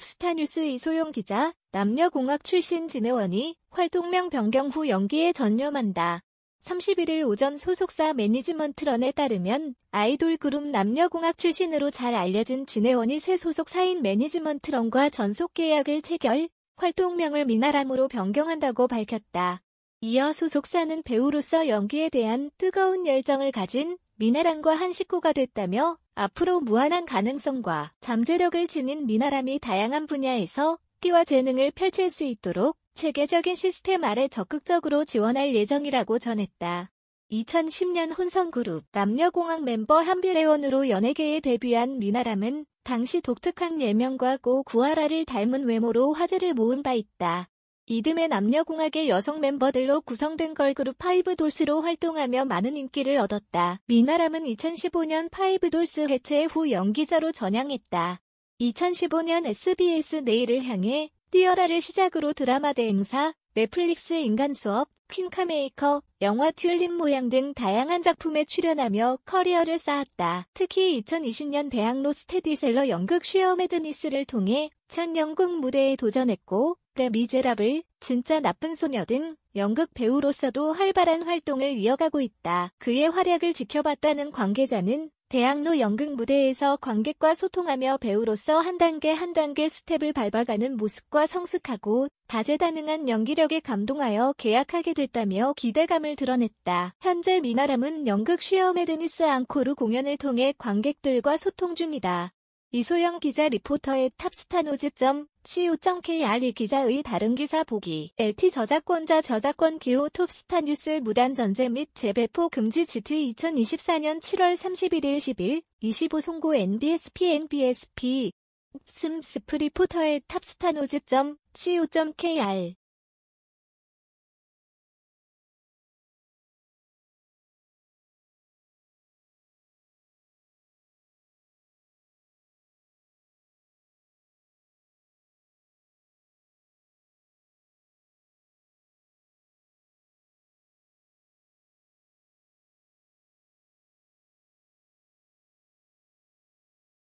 톱스타뉴스 이소영 기자, 남녀공학 출신 진혜원이 활동명 변경 후 연기에 전념한다. 31일 오전 소속사 매니지먼트런에 따르면 아이돌 그룹 남녀공학 출신으로 잘 알려진 진혜원이새 소속사인 매니지먼트런과 전속 계약을 체결, 활동명을 미나람으로 변경한다고 밝혔다. 이어 소속사는 배우로서 연기에 대한 뜨거운 열정을 가진 미나람과 한 식구가 됐다며 앞으로 무한한 가능성과 잠재력을 지닌 미나람이 다양한 분야에서 끼와 재능을 펼칠 수 있도록 체계적인 시스템 아래 적극적으로 지원할 예정이라고 전했다. 2010년 혼성그룹 남녀공학 멤버 한비레원으로 연예계에 데뷔한 미나람은 당시 독특한 예명과 고 구하라를 닮은 외모로 화제를 모은 바 있다. 이듬해 남녀공학의 여성 멤버들로 구성된 걸그룹 파이브돌스로 활동하며 많은 인기를 얻었다. 미나람은 2015년 파이브돌스 해체 후 연기자로 전향했다. 2015년 SBS 내일을 향해 뛰어라를 시작으로 드라마 대행사, 넷플릭스 인간 수업, 퀸카메이커, 영화 튤립 모양 등 다양한 작품에 출연하며 커리어를 쌓았다. 특히 2020년 대학로 스테디셀러 연극 쉐어메드니스를 통해 첫 연극 무대에 도전했고 레 네, 미제라블, 진짜 나쁜 소녀 등 연극 배우로서도 활발한 활동을 이어가고 있다. 그의 활약을 지켜봤다는 관계자는 대학로 연극 무대에서 관객과 소통하며 배우로서 한 단계 한 단계 스텝을 밟아가는 모습과 성숙하고 다재다능한 연기력에 감동하여 계약하게 됐다며 기대감을 드러냈다. 현재 미나람은 연극 쉬어메드니스 앙코르 공연을 통해 관객들과 소통 중이다. 이소영 기자 리포터의 탑스타노즈.co.kr 이 기자의 다른 기사 보기 LT 저작권자 저작권 기호 톱스타 뉴스 무단 전제 및 재배포 금지 GT 2024년 7월 31일 10일 25 송고 NBSP NBSP 읍슴스프 리포터의 탑스타노즈.co.kr